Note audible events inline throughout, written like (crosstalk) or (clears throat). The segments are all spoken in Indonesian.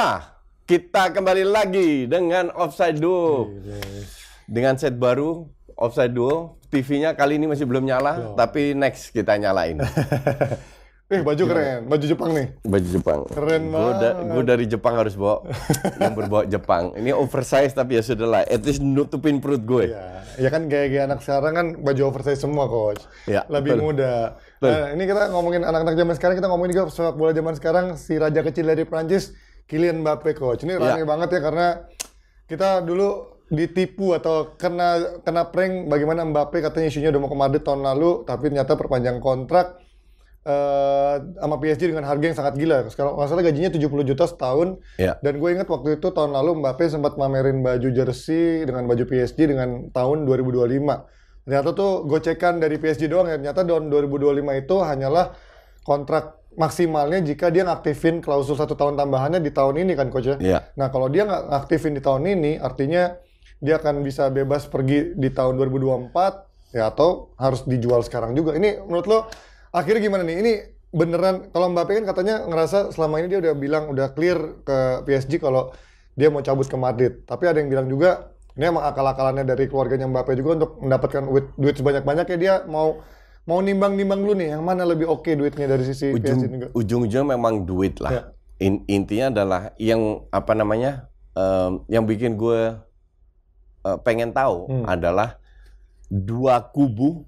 bola. Kita kembali lagi dengan Offside Duo. Dengan set baru Offside Duo. TV-nya kali ini masih belum nyala, Yo. tapi next kita nyalain. (laughs) Eh baju keren, baju Jepang nih. Baju Jepang. Keren banget. Gue da dari Jepang harus bawa (laughs) yang berbawa Jepang. Ini oversize tapi ya sudah lah. At least nutupin perut gue. Ya, ya kan gaya gaya anak sekarang kan baju oversize semua coach. Ya, Lebih betul. muda. Nah, ini kita ngomongin anak-anak zaman sekarang, kita ngomongin juga sepak bola zaman sekarang. Si raja kecil dari Prancis Kylian Mbappe coach. Ini rame ya. banget ya karena kita dulu ditipu atau kena kena prank bagaimana Mbappe katanya isunya udah mau ke Madrid tahun lalu tapi ternyata perpanjang kontrak uh, sama PSG dengan harga yang sangat gila. Sekarang masalah gajinya 70 juta setahun. ya. Dan gue ingat waktu itu tahun lalu Mbappe sempat mamerin baju jersey dengan baju PSG dengan tahun 2025. Ternyata tuh gocekan dari PSG doang ya. Ternyata tahun 2025 itu hanyalah kontrak maksimalnya jika dia ngaktifin klausul satu tahun tambahannya di tahun ini kan coach ya. Yeah. Nah kalau dia nggak ngaktifin di tahun ini artinya dia akan bisa bebas pergi di tahun 2024 ya atau harus dijual sekarang juga. Ini menurut lo akhirnya gimana nih? Ini beneran kalau Mbappe kan katanya ngerasa selama ini dia udah bilang udah clear ke PSG kalau dia mau cabut ke Madrid. Tapi ada yang bilang juga ini emang akal-akalannya dari keluarganya Mbappe juga untuk mendapatkan duit, duit sebanyak-banyaknya dia mau mau nimbang-nimbang dulu nih yang mana lebih oke okay duitnya dari sisi ujung, PSG ujung-ujung memang duit lah ya. In, intinya adalah yang apa namanya um, yang bikin gue uh, pengen tahu hmm. adalah dua kubu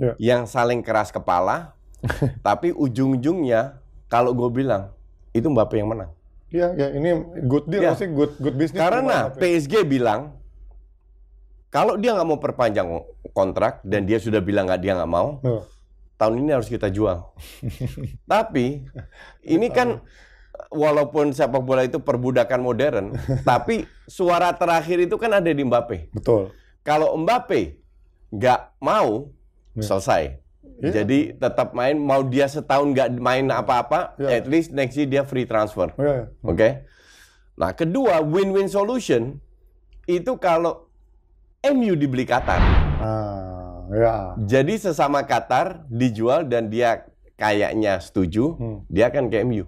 ya. yang saling keras kepala (laughs) tapi ujung-ujungnya kalau gue bilang itu Mbappe yang menang Iya, ya ini good deal ya. sih, good good business. Karena PSG bilang kalau dia nggak mau perpanjang kontrak dan dia sudah bilang nggak dia nggak mau, oh. tahun ini harus kita jual. (laughs) tapi ini kan walaupun sepak bola itu perbudakan modern, (laughs) tapi suara terakhir itu kan ada di Mbappe. Betul. Kalau Mbappe nggak mau, ya. selesai. Yeah. Jadi tetap main, mau dia setahun nggak main apa-apa, yeah. at least next year dia free transfer. Yeah. Oh, ya. Oke. Okay? Nah kedua win-win solution itu kalau MU dibeli Qatar. Uh, ya. Jadi sesama Qatar dijual dan dia kayaknya setuju, hmm. dia akan ke MU.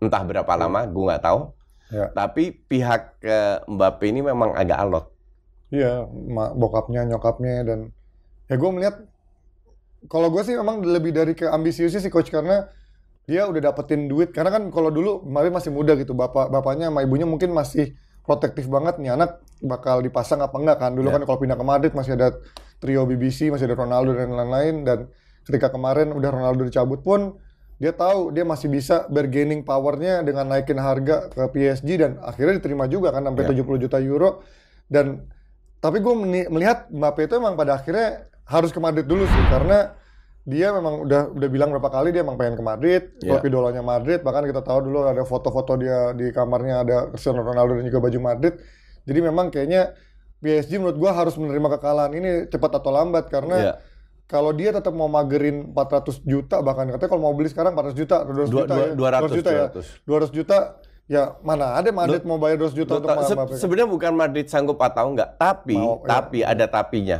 Entah berapa lama, gue nggak tahu. Ya. Tapi pihak ke eh, Mbappe ini memang agak alot. Iya, bokapnya, nyokapnya, dan ya gue melihat kalau gue sih memang lebih dari ke ambisius sih coach karena dia udah dapetin duit karena kan kalau dulu Mbappe masih muda gitu bapak bapaknya sama ibunya mungkin masih protektif banget nih anak bakal dipasang apa enggak kan. Dulu yeah. kan kalau pindah ke Madrid masih ada trio BBC, masih ada Ronaldo dan lain-lain dan ketika kemarin udah Ronaldo dicabut pun dia tahu dia masih bisa bargaining powernya dengan naikin harga ke PSG dan akhirnya diterima juga kan sampai yeah. 70 juta euro dan tapi gue melihat Mbappe itu emang pada akhirnya harus ke Madrid dulu sih karena dia memang udah udah bilang berapa kali dia emang pengen ke Madrid, yeah. klub idolanya Madrid. Bahkan kita tahu dulu ada foto-foto dia di kamarnya ada Cristiano Ronaldo dan juga baju Madrid. Jadi memang kayaknya PSG menurut gue harus menerima kekalahan ini cepat atau lambat karena yeah. kalau dia tetap mau magerin 400 juta bahkan katanya kalau mau beli sekarang 400 juta 200 juta 200, ya 200, 200 juta 200. ya 200 juta Ya mana ada Madrid Duh, mau bayar 200 juta Duh, untuk se ya. Sebenarnya bukan Madrid sanggup atau enggak, tapi mau, ya. tapi ya. ada tapinya.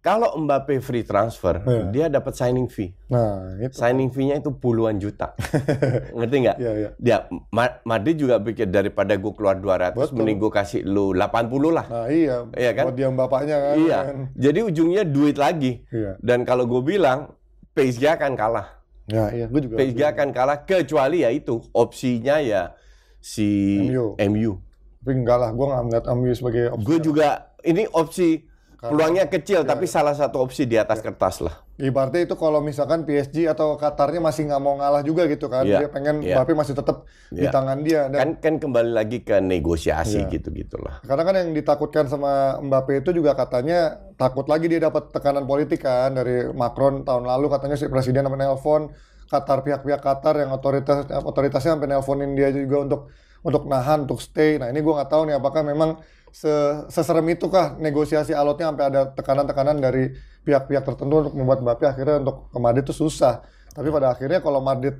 Kalau Mbappe free transfer, yeah. dia dapat signing fee. Nah, itu. Signing fee-nya itu puluhan juta. (laughs) Ngerti nggak? Iya, yeah, iya. Dia ya, Madrid juga pikir daripada gue keluar 200, Betul. mending gue kasih lu 80 lah. Nah, iya. Iya kan? Buat dia bapaknya kan. Iya. Jadi ujungnya duit lagi. Iya. Dan kalau gue bilang, PSG akan kalah. Ya, iya, gue juga. PSG kan akan kalah kecuali ya itu opsinya ya si MU. MU. Tapi enggak lah, gue nggak melihat MU sebagai opsi. Gue juga ini opsi karena Peluangnya kecil, ya, tapi ya. salah satu opsi di atas ya. kertas lah. Ibaratnya itu kalau misalkan PSG atau Qatarnya masih nggak mau ngalah juga gitu kan, ya. dia pengen ya. Mbappe masih tetap ya. di tangan dia. Dan, kan kan kembali lagi ke negosiasi ya. gitu gitulah. Karena kan yang ditakutkan sama Mbappe itu juga katanya takut lagi dia dapat tekanan politik kan dari Macron tahun lalu katanya si presiden sampai nelpon Qatar pihak-pihak Qatar yang otoritas eh, otoritasnya sampai nelponin dia juga untuk untuk nahan untuk stay. Nah ini gue nggak tahu nih apakah memang seserem itu kah negosiasi alotnya sampai ada tekanan-tekanan dari pihak-pihak tertentu untuk membuat Mbappe akhirnya untuk ke Madrid itu susah. Tapi pada akhirnya kalau Madrid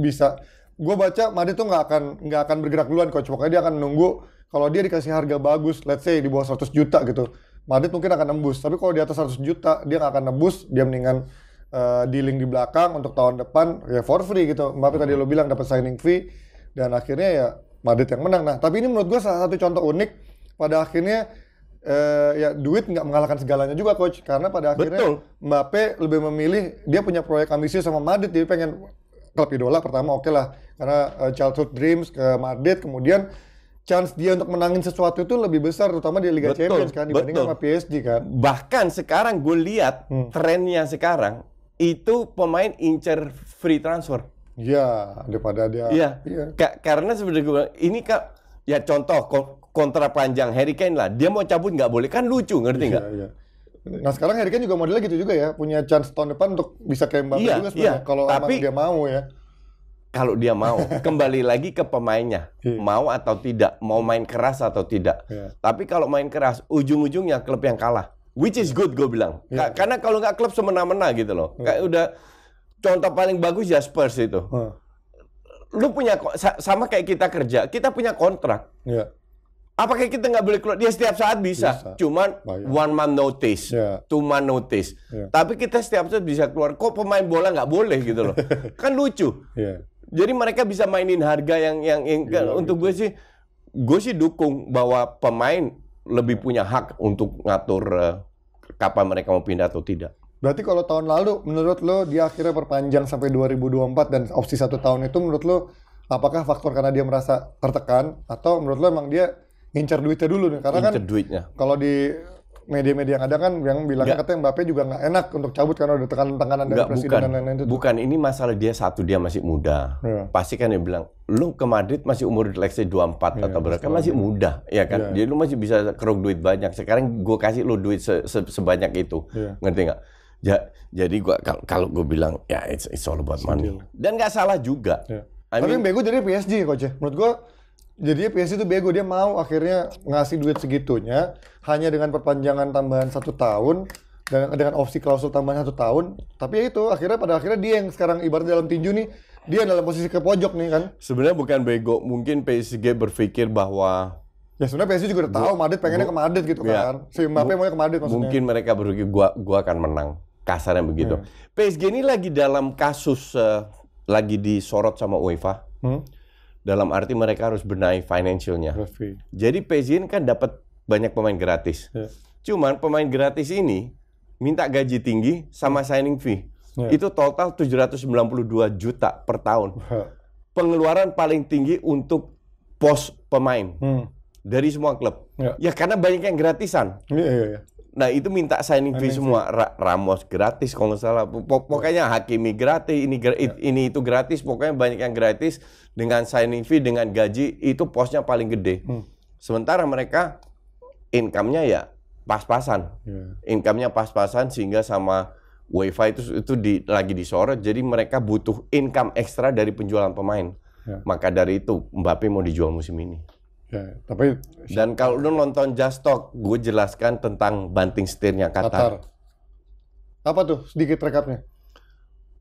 bisa gue baca Madrid tuh nggak akan nggak akan bergerak duluan coach pokoknya dia akan nunggu kalau dia dikasih harga bagus let's say di bawah 100 juta gitu Madrid mungkin akan nembus tapi kalau di atas 100 juta dia nggak akan nembus dia mendingan uh, dealing di belakang untuk tahun depan ya for free gitu Mbappe tadi lo bilang dapat signing fee dan akhirnya ya Madrid yang menang nah tapi ini menurut gue salah satu contoh unik pada akhirnya eh, ya duit nggak mengalahkan segalanya juga coach karena pada akhirnya Betul. Mbappe lebih memilih dia punya proyek ambisius sama Madrid dia pengen klub idola pertama oke okay lah karena uh, childhood dreams ke Madrid kemudian chance dia untuk menangin sesuatu itu lebih besar terutama di Liga betul, Champions kan dibanding betul. sama PSG kan. Bahkan sekarang gue lihat hmm. trennya sekarang itu pemain incer free transfer. ya daripada dia. Iya. Ya. karena sebenarnya ini kak ya contoh Kontra panjang Harry Kane lah. Dia mau cabut nggak boleh kan lucu ngerti iya, nggak? Iya, iya. Nah sekarang Harry Kane juga modelnya gitu juga ya, punya chance tahun depan untuk bisa kayak Mbappe iya, juga iya. kalau Tapi, dia mau ya. Kalau dia mau, (laughs) kembali lagi ke pemainnya, iya. mau atau tidak, mau main keras atau tidak. Iya. Tapi kalau main keras, ujung-ujungnya klub yang kalah, which is good gue bilang. Yeah. Karena kalau nggak klub semena-mena gitu loh, yeah. kayak udah contoh paling bagus ya Spurs itu. Huh. Lu punya sama kayak kita kerja, kita punya kontrak. Yeah Apakah kita nggak boleh keluar? Dia setiap saat bisa, bisa. cuman one man notice, yeah. two month notice. Yeah. Tapi kita setiap saat bisa keluar. Kok pemain bola nggak boleh gitu loh? (laughs) kan lucu. Yeah. Jadi mereka bisa mainin harga yang yang, yang yeah, kan gitu. untuk gitu. gue sih, gue sih dukung bahwa pemain lebih ya. punya hak untuk ngatur uh, kapan mereka mau pindah atau tidak. Berarti kalau tahun lalu, menurut lo dia akhirnya perpanjang sampai 2024 dan opsi satu tahun itu menurut lo apakah faktor karena dia merasa tertekan atau menurut lo emang dia ngincer duitnya dulu nih karena ngincer kan duitnya. kalau di media-media yang ada kan yang bilang gak. katanya Mbappe juga nggak enak untuk cabut karena udah tekanan-tekanan dari presiden bukan. dan lain-lain itu. Bukan, ini masalah dia satu, dia masih muda. Yeah. Pasti kan dia bilang, lu ke Madrid masih umur let's say 24 yeah, atau berapa, kan masih muda, ya kan? Yeah. Jadi lu masih bisa keruk duit banyak. Sekarang gue kasih lu duit se -se sebanyak itu, yeah. ngerti nggak? Ja, jadi gua kalau gue bilang ya it's, it's all about money. Dan nggak salah juga. Yeah. I Tapi yang bego jadi PSG coach ya. Menurut gue jadi PSG itu bego dia mau akhirnya ngasih duit segitunya hanya dengan perpanjangan tambahan satu tahun dan dengan opsi klausul tambahan satu tahun. Tapi ya itu akhirnya pada akhirnya dia yang sekarang ibarat dalam tinju nih dia dalam posisi ke pojok nih kan. Sebenarnya bukan bego, mungkin PSG berpikir bahwa Ya sebenarnya PSG juga udah tahu Madrid pengennya ke Madrid gitu ya, kan. Si Mbappe maunya ke Madrid maksudnya. Mungkin mereka berpikir gua gua akan menang. Kasarnya begitu. Hmm. Iya. PSG ini lagi dalam kasus uh, lagi disorot sama UEFA. Hmm dalam arti mereka harus benahi financialnya. Jadi pezin kan dapat banyak pemain gratis. Yeah. Cuman pemain gratis ini minta gaji tinggi sama signing fee. Yeah. Itu total 792 juta per tahun. Pengeluaran paling tinggi untuk pos pemain. Hmm. Dari semua klub. Yeah. Ya karena banyak yang gratisan. Yeah, yeah, yeah. Nah itu minta signing fee semua Ra Ramos gratis kalau nggak salah. Pokoknya iya. Hakimi gratis, ini gra ya. ini itu gratis. Pokoknya banyak yang gratis dengan signing fee dengan gaji itu posnya paling gede. Hmm. Sementara mereka income-nya ya pas-pasan, yeah. income-nya pas-pasan sehingga sama wifi itu itu di, lagi disorot. Jadi mereka butuh income ekstra dari penjualan pemain. Ya. Maka dari itu Mbappe mau dijual musim ini. Ya, ya, tapi dan kalau lu nonton Just Talk, gue jelaskan tentang banting setirnya Qatar. Qatar. Apa tuh sedikit rekapnya?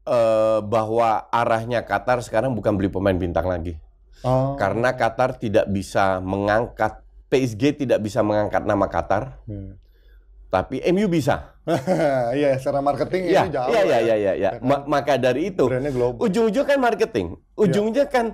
Uh, bahwa arahnya Qatar sekarang bukan beli pemain bintang lagi. Oh. Karena Qatar tidak bisa mengangkat PSG tidak bisa mengangkat nama Qatar. Hmm. Tapi MU bisa. (laughs) Iya, secara marketing ya, iya. jauh. Iya, iya, iya, iya. Ya. Ma maka dari itu, ujung-ujungnya kan marketing. Iya. Ujungnya ya. kan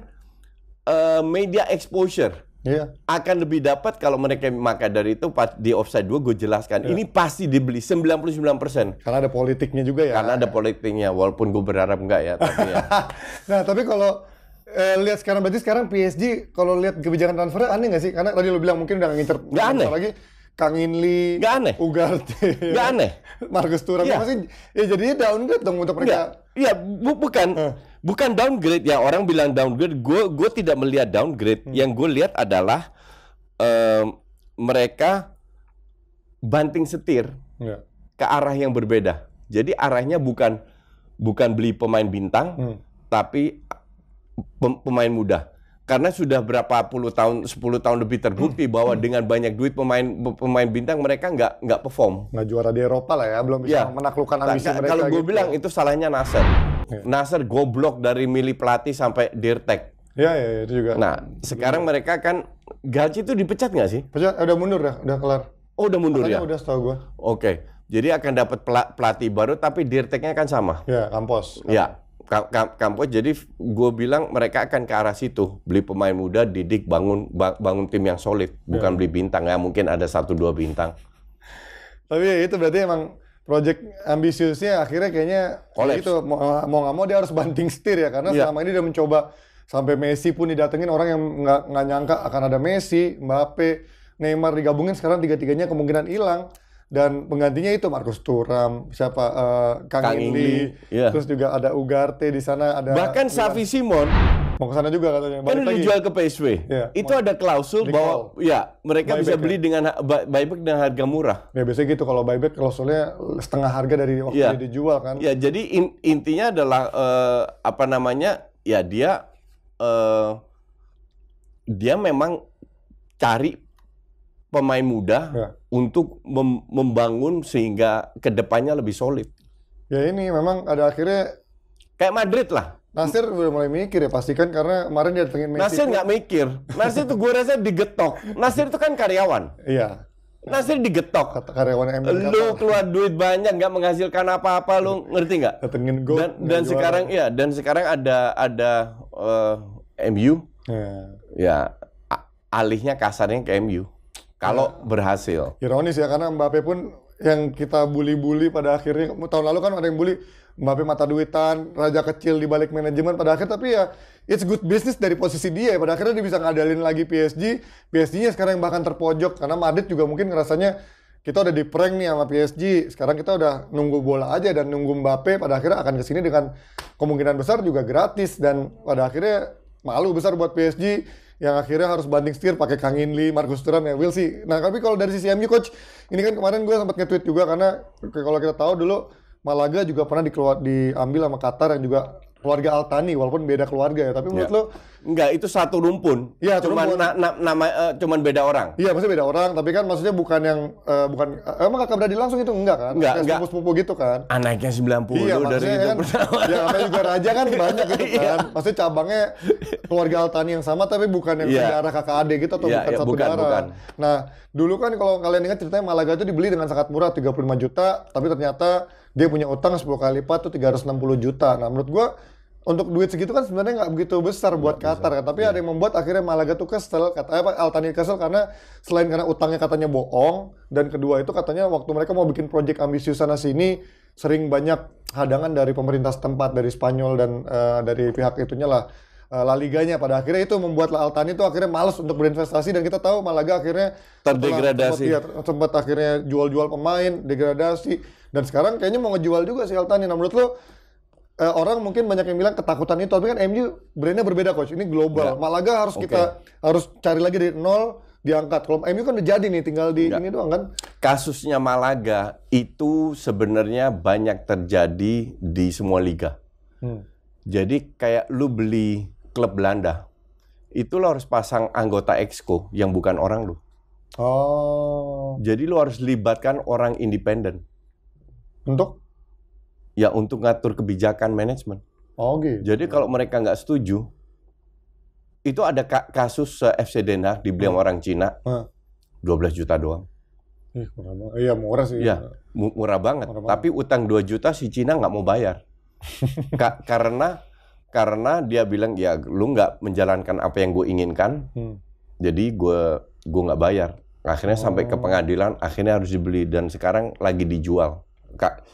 uh, media exposure Iya. Akan lebih dapat kalau mereka maka dari itu di offside 2 gue jelaskan. Iya. Ini pasti dibeli 99%. Karena ada politiknya juga ya. Karena ada politiknya walaupun gue berharap enggak ya tapi ya. (laughs) nah, tapi kalau eh, lihat sekarang berarti sekarang PSG kalau lihat kebijakan transfer aneh nggak sih? Karena tadi lo bilang mungkin udah ngincer nggak aneh lagi. Kang Inli, nggak aneh. Ugarte, nggak aneh. Marcus Thuram iya. ya. masih ya jadinya downgrade dong untuk mereka. Iya, bu, bukan huh. bukan downgrade ya orang bilang downgrade. Gue gue tidak melihat downgrade. Hmm. Yang gue lihat adalah um, mereka banting setir yeah. ke arah yang berbeda. Jadi arahnya bukan bukan beli pemain bintang, hmm. tapi pemain muda karena sudah berapa puluh tahun sepuluh tahun lebih terbukti bahwa hmm. dengan banyak duit pemain pemain bintang mereka nggak nggak perform nggak juara di Eropa lah ya belum bisa ya. menaklukkan ambisi nah, mereka kalau gue gitu. bilang ya. itu salahnya Nasser ya. Nasser goblok dari milih pelatih sampai dirtek ya, ya, ya itu juga nah sekarang iya. mereka kan gaji itu dipecat nggak sih pecat eh, udah mundur ya, udah kelar oh udah mundur Katanya ya udah setahu gue oke okay. jadi akan dapat pelatih baru tapi dirteknya kan sama ya kampus, kampus. ya kampus jadi gue bilang mereka akan ke arah situ beli pemain muda didik bangun bangun tim yang solid bukan yeah. beli bintang ya mungkin ada satu dua bintang tapi ya itu berarti emang project ambisiusnya akhirnya kayaknya kayak itu mau nggak mau dia harus banting setir ya karena yeah. selama ini dia mencoba sampai Messi pun didatengin orang yang nggak nyangka akan ada Messi Mbappe Neymar digabungin sekarang tiga-tiganya kemungkinan hilang dan penggantinya itu Markus Turam, siapa uh, Kang, Kang Inli, yeah. terus juga ada Ugarte di sana ada bahkan Safi Simon mau ke sana juga katanya. kan udah dijual ke PSV. Yeah. Itu ada klausul bahwa ya mereka buyback bisa beli ya. dengan buyback dengan harga murah. Ya biasanya gitu kalau buyback klausulnya setengah harga dari waktu yeah. dia dijual kan. Ya yeah, jadi in, intinya adalah uh, apa namanya ya dia uh, dia memang cari pemain muda ya. untuk mem membangun sehingga kedepannya lebih solid. Ya ini memang ada akhirnya kayak Madrid lah. Nasir udah mulai mikir ya pastikan karena kemarin dia pengen Messi. Nasir nggak mikir. Nasir tuh gue rasa digetok. Nasir itu kan karyawan. Iya. Nasir digetok. Kata karyawan MU. Lu keluar duit banyak nggak menghasilkan apa-apa lu iya. ngerti nggak? Datengin gol. Dan, dan sekarang iya dan sekarang ada ada uh, eh, MU. Iya. Ya. ya alihnya kasarnya ke MU. Kalau berhasil. Ironis ya karena Mbappe pun yang kita bully-bully pada akhirnya tahun lalu kan ada yang bully Mbappe mata duitan, raja kecil di balik manajemen pada akhir tapi ya it's good business dari posisi dia ya pada akhirnya dia bisa ngadalin lagi PSG PSG-nya sekarang yang bahkan terpojok karena Madrid juga mungkin ngerasanya kita udah di prank nih sama PSG sekarang kita udah nunggu bola aja dan nunggu Mbappe pada akhirnya akan kesini dengan kemungkinan besar juga gratis dan pada akhirnya malu besar buat PSG yang akhirnya harus banding setir pakai Kang Inli, Marcus Thuram ya, we'll see. Nah, tapi kalau dari sisi MU coach, ini kan kemarin gue sempat nge-tweet juga karena kalau kita tahu dulu Malaga juga pernah dikeluar diambil sama Qatar yang juga keluarga Altani walaupun beda keluarga ya tapi menurut ya. lo enggak itu satu rumpun ya, cuma Na, na, nama uh, cuman beda orang iya maksudnya beda orang tapi kan maksudnya bukan yang uh, bukan uh, emang kakak beradik langsung itu enggak kan enggak enggak sepupu gitu kan anaknya ah, 90 iya, dari itu kan, ya apa juga raja kan (laughs) banyak gitu iya. kan iya. maksudnya cabangnya keluarga Altani yang sama tapi bukan yang yeah. darah kakak adik gitu atau yeah, bukan yeah, satu bukan, darah bukan. nah dulu kan kalau kalian ingat ceritanya Malaga itu dibeli dengan sangat murah 35 juta tapi ternyata dia punya utang sepuluh kali lipat tuh 360 juta nah menurut gua untuk duit segitu kan sebenarnya nggak begitu besar buat gak Qatar kan. Tapi yeah. ada yang membuat akhirnya Malaga tuh kesel, katanya apa Altani kesel karena selain karena utangnya katanya bohong dan kedua itu katanya waktu mereka mau bikin proyek ambisius sana sini sering banyak hadangan dari pemerintah setempat dari Spanyol dan uh, dari pihak itunya lah uh, La Liganya pada akhirnya itu membuat La Altani itu akhirnya males untuk berinvestasi dan kita tahu Malaga akhirnya terdegradasi iya, sempat, akhirnya jual-jual pemain degradasi dan sekarang kayaknya mau ngejual juga si Altani nah menurut lo uh, orang mungkin banyak yang bilang ketakutan itu, tapi kan MU brandnya berbeda coach. Ini global. Ya. Malaga harus okay. kita harus cari lagi dari nol diangkat. Kalau MU kan udah jadi nih, tinggal di sini iya. ini doang kan. Kasusnya Malaga itu sebenarnya banyak terjadi di semua liga. Hmm. Jadi kayak lu beli klub Belanda, itu lo harus pasang anggota exco yang bukan orang lu. Oh. Jadi lo harus libatkan orang independen. Untuk? ya untuk ngatur kebijakan manajemen. Oh gitu. Jadi kalau mereka nggak setuju, itu ada kasus FC Denah di dibeli hmm. orang Cina, hmm. 12 juta doang. murah banget. Iya murah sih. Iya, murah, murah banget. Tapi utang 2 juta si Cina nggak mau bayar. (laughs) ka karena karena dia bilang ya lu nggak menjalankan apa yang gue inginkan, hmm. jadi gue gue nggak bayar. Akhirnya oh. sampai ke oh. pengadilan, akhirnya harus dibeli dan sekarang lagi dijual. Kak,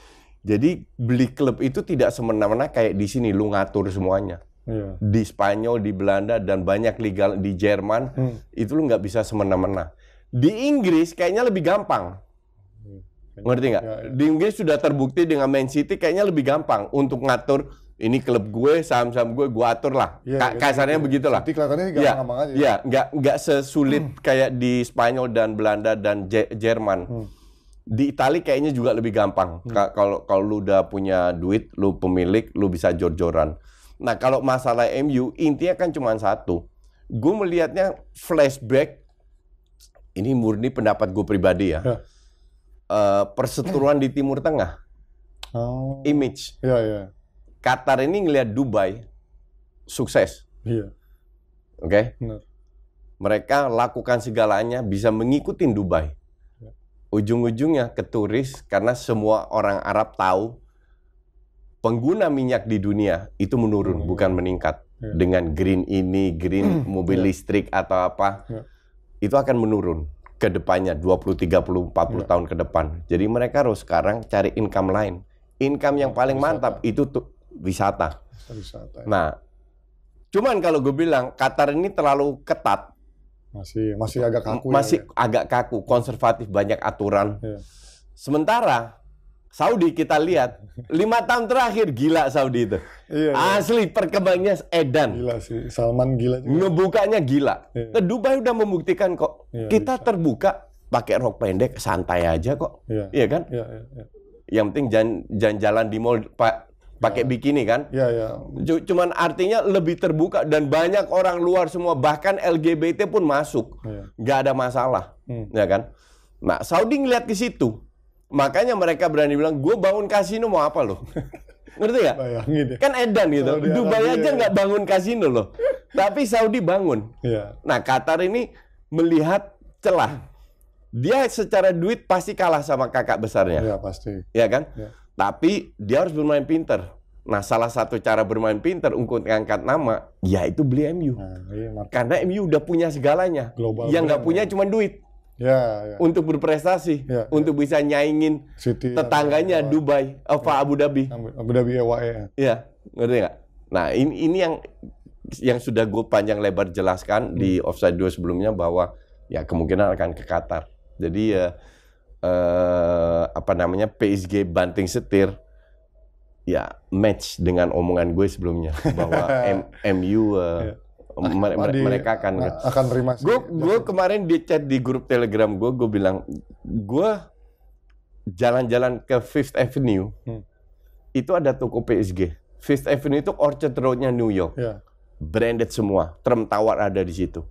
jadi beli klub itu tidak semena-mena kayak di sini lu ngatur semuanya. Yeah. Di Spanyol, di Belanda dan banyak liga di Jerman hmm. itu lu nggak bisa semena-mena. Di Inggris kayaknya lebih gampang. Hmm. Ngerti nggak? Ya, ya. Di Inggris sudah terbukti dengan Man City kayaknya lebih gampang untuk ngatur ini klub gue, saham-saham gue, gue atur lah. Ya, Ka kasarnya ya, begitulah. Tapi kelihatannya gampang, ya, gampang aja. Iya, nggak nggak sesulit hmm. kayak di Spanyol dan Belanda dan Je Jerman. Hmm di Italia kayaknya juga lebih gampang. Hmm. Kalau hmm. kalau lu udah punya duit, lu pemilik, lu bisa jor-joran. Nah, kalau masalah MU intinya kan cuma satu. Gue melihatnya flashback ini murni pendapat gue pribadi ya. Yeah. Ya. Uh, perseteruan di Timur Tengah. Oh. Image. Iya, yeah, iya. Yeah. Qatar ini ngelihat Dubai sukses. Iya. Oke. Okay? Mereka lakukan segalanya bisa mengikuti Dubai ujung-ujungnya ke turis karena semua orang Arab tahu pengguna minyak di dunia itu menurun hmm. bukan meningkat yeah. dengan green ini green hmm. (clears throat) mobil ya. listrik atau apa yeah. itu akan menurun ke depannya 20 30 40 yeah. tahun ke depan. Jadi mereka harus sekarang cari income lain. Income yang paling wisata. mantap itu tuh wisata. wisata ya. Nah, cuman kalau gue bilang Qatar ini terlalu ketat masih masih agak kaku. Ya, masih ya, agak kaku, konservatif banyak aturan. ya. Sementara Saudi kita lihat (laughs) lima tahun terakhir gila Saudi itu. ya, Asli perkembangnya edan. Gila sih Salman gila. Juga. Ngebukanya gila. ya. Ke Dubai udah membuktikan kok ya, kita bisa. terbuka pakai rok pendek santai aja kok. Iya, ya kan? Iya, iya, iya. Yang penting jangan jalan di mall pakai ya. bikini kan? Iya, iya. Cuman artinya lebih terbuka dan banyak orang luar semua bahkan LGBT pun masuk. Ya. Gak ada masalah. Hmm. Ya kan? Nah, Saudi ngeliat ke situ. Makanya mereka berani bilang, "Gue bangun kasino mau apa loh? (laughs) Ngerti ya? Bayangin ya. Kan edan gitu. Saudi Dubai Arabia, aja ya. nggak ya. bangun kasino loh. Tapi Saudi bangun. Ya. Nah, Qatar ini melihat celah. Dia secara duit pasti kalah sama kakak besarnya. Iya, pasti. Iya kan? Ya. Tapi dia harus bermain pinter. Nah, salah satu cara bermain pinter untuk mengangkat nama, ya itu beli MU. Nah, iya, Karena MU udah punya segalanya. Global yang nggak punya ya. cuma duit. Ya, ya. Untuk berprestasi, ya, ya. untuk bisa nyaingin City, ya, tetangganya ya, Dubai, apa Abu Dhabi. Abu Dhabi ya. Iya, ngerti nggak? Nah, ini ini yang yang sudah gue panjang lebar jelaskan hmm. di offside dua sebelumnya bahwa ya kemungkinan akan ke Qatar. Jadi ya uh, eh, apa namanya PSG banting setir ya match dengan omongan gue sebelumnya bahwa (laughs) M MU uh, yeah. mereka akan nah, akan terima gue gue kemarin di chat di grup telegram gue gue bilang gue jalan-jalan ke Fifth Avenue hmm. itu ada toko PSG Fifth Avenue itu Orchard Roadnya New York yeah. branded semua term tawar ada di situ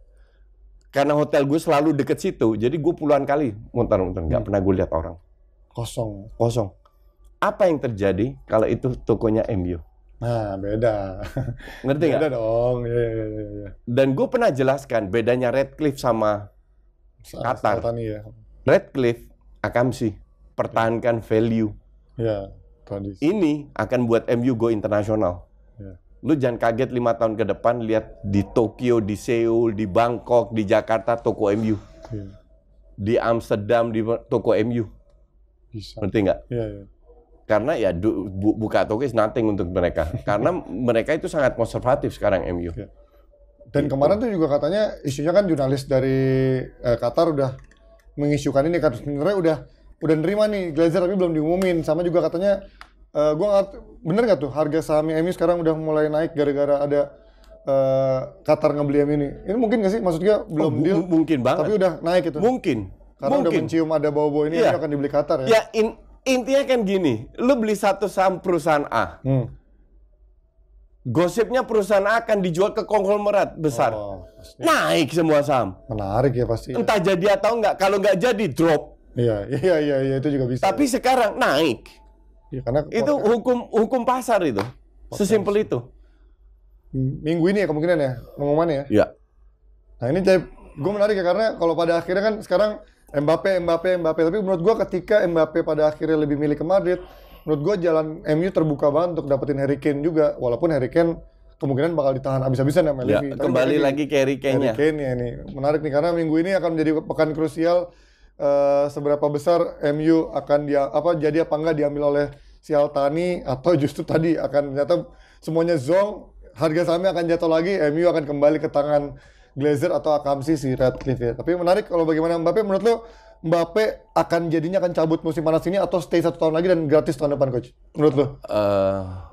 karena hotel gue selalu deket situ, jadi gue puluhan kali muter-muter, nggak hmm. pernah gue lihat orang. Kosong. Kosong. Apa yang terjadi kalau itu tokonya MU? Nah, beda. Ngerti nggak? Beda gak? dong. Yeah, yeah, yeah. Iya. Dan gue pernah jelaskan bedanya Red Cliff sama Qatar. Ya. akan sih pertahankan value. Ya, tradisi. Ini akan buat MU go internasional. Lu jangan kaget lima tahun ke depan lihat di Tokyo, di Seoul, di Bangkok, di Jakarta toko MU. Yeah. Di Amsterdam di toko MU. Bisa. Ngerti nggak? Yeah, yeah. Karena ya bu, buka toko is nothing untuk mereka. (laughs) Karena mereka itu sangat konservatif sekarang MU. Yeah. Dan gitu. kemarin tuh juga katanya isunya kan jurnalis dari eh, Qatar udah mengisukan ini kan sebenarnya udah udah nerima nih Glazer tapi belum diumumin sama juga katanya uh, gua nggak bener nggak tuh harga sahamnya MU sekarang udah mulai naik gara-gara ada uh, Qatar ngebeli MU ini. Ini mungkin gak sih? Maksudnya oh, belum oh, deal. Mungkin banget. Tapi udah naik itu. Mungkin. Karena mungkin. udah mencium ada bau-bau ini, ya. ini akan dibeli Qatar ya. Ya in, intinya kan gini, lu beli satu saham perusahaan A. Hmm. Gosipnya perusahaan A akan dijual ke konglomerat besar. Oh, Naik semua saham. Menarik ya pasti. Ya. Entah jadi atau enggak. Kalau enggak jadi drop. Iya, iya, iya, iya itu juga bisa. Tapi ya. sekarang naik. Ya, karena itu hukum hukum pasar itu. Sesimpel itu. Minggu ini ya kemungkinan ya pengumumannya ya. Iya. Nah ini gue menarik ya karena kalau pada akhirnya kan sekarang Mbappe, Mbappe, Mbappe. Tapi menurut gue ketika Mbappe pada akhirnya lebih milih ke Madrid, menurut gue jalan MU terbuka banget untuk dapetin Harry Kane juga. Walaupun Harry Kane kemungkinan bakal ditahan abis-abisan ya, ya, Kembali Harry lagi ke Harry Kane-nya. Harry ya. Kane ya ini. Menarik nih, karena minggu ini akan menjadi pekan krusial uh, seberapa besar MU akan dia apa jadi apa enggak diambil oleh si tani atau (laughs) justru tadi akan ternyata semuanya zong harga sahamnya akan jatuh lagi MU akan kembali ke tangan Glazer atau Akamsi si Radcliffe ya. Tapi menarik kalau bagaimana Mbappe menurut lo Mbappe akan jadinya akan cabut musim panas ini atau stay satu tahun lagi dan gratis tahun depan coach menurut lo? Uh,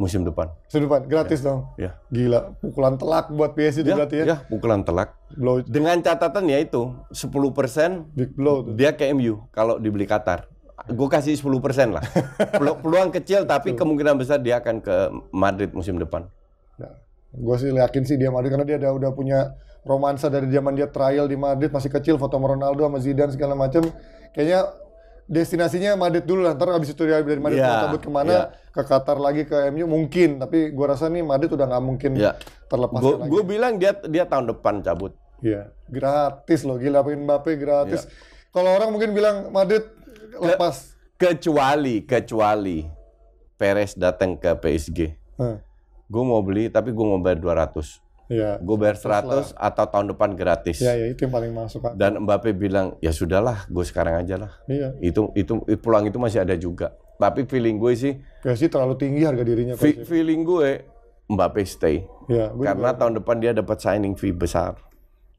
musim depan. Musim depan, gratis ya. dong. Ya. Gila, pukulan telak buat PSG ya, berarti ya. Ya, pukulan telak. Blow. Dengan catatan ya itu, 10% big blow. Tuh. Dia ke MU kalau dibeli Qatar. Gue kasih 10% lah. (laughs) Peluang kecil tapi kemungkinan besar dia akan ke Madrid musim depan. Nah, ya. gue sih yakin sih dia Madrid karena dia udah, udah punya romansa dari zaman dia trial di Madrid masih kecil foto sama Ronaldo sama Zidane segala macam. Kayaknya destinasinya Madrid dulu lah. Ntar abis itu dari Madrid yeah. cabut kemana, yeah. ke Qatar lagi ke MU mungkin. Tapi gua rasa nih Madrid udah nggak mungkin yeah. terlepas lagi. Gue bilang dia dia tahun depan cabut. Iya, yeah. gratis loh gila pengen Mbappe gratis. Yeah. Kalau orang mungkin bilang Madrid lepas. kecuali kecuali Perez datang ke PSG. Hmm. Gue mau beli tapi gue mau bayar 200. Ya. Gue bayar 100 lah. atau tahun depan gratis. Iya ya itu yang paling masuk akal. Dan Mbappe bilang, ya sudahlah, gue sekarang aja lah. Iya. Itu itu pulang itu masih ada juga. Tapi feeling gue sih. PSG ya terlalu tinggi harga dirinya. Fe feeling gue Mbappe stay. Iya. gue Karena juga. tahun depan dia dapat signing fee besar.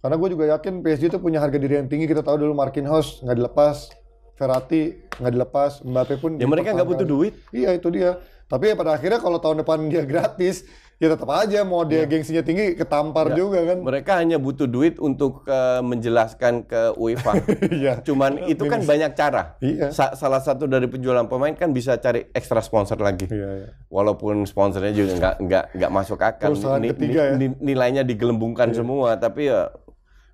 Karena gue juga yakin PSG itu punya harga diri yang tinggi. Kita tahu dulu Marquinhos nggak dilepas, Ferrati nggak dilepas, Mbappe pun. Ya mereka nggak butuh duit. Iya itu dia tapi ya pada akhirnya kalau tahun depan dia gratis, ya tetap aja mau dia ya. gengsinya tinggi ketampar ya. juga kan. Mereka hanya butuh duit untuk uh, menjelaskan ke UEFA. (laughs) ya. Cuman iya, itu kan banyak cara. Iya. Sa salah satu dari penjualan pemain kan bisa cari ekstra sponsor lagi. Iya, Walaupun sponsornya juga nggak nggak nggak masuk akal. Ni ketiga, ya. ni Nilainya digelembungkan semua, tapi ya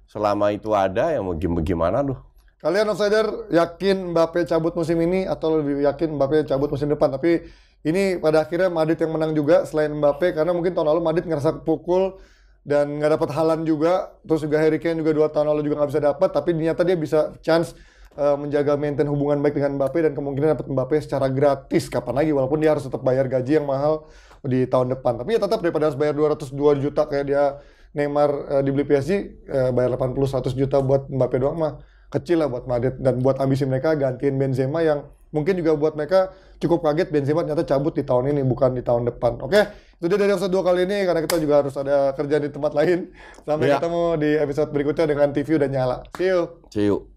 selama itu ada ya mau gimana loh. Kalian outsider yakin Mbappe cabut musim ini atau lebih yakin Mbappe cabut musim depan? Tapi ini pada akhirnya Madrid yang menang juga selain Mbappe karena mungkin tahun lalu Madrid ngerasa pukul dan nggak dapat halan juga terus juga Harry Kane juga dua tahun lalu juga nggak bisa dapat tapi ternyata dia bisa chance eh, menjaga maintain hubungan baik dengan Mbappe dan kemungkinan dapat Mbappe secara gratis kapan lagi walaupun dia harus tetap bayar gaji yang mahal di tahun depan tapi ya tetap daripada harus bayar 202 juta kayak dia Neymar uh, dibeli PSG uh, eh, bayar 80 100 juta buat Mbappe doang mah kecil lah buat Madrid dan buat ambisi mereka gantiin Benzema yang mungkin juga buat mereka cukup kaget Benzema ternyata cabut di tahun ini bukan di tahun depan. Oke, okay? itu dia dari episode 2 kali ini karena kita juga harus ada kerja di tempat lain. Sampai yeah. ketemu di episode berikutnya dengan TV udah nyala. See you. See you.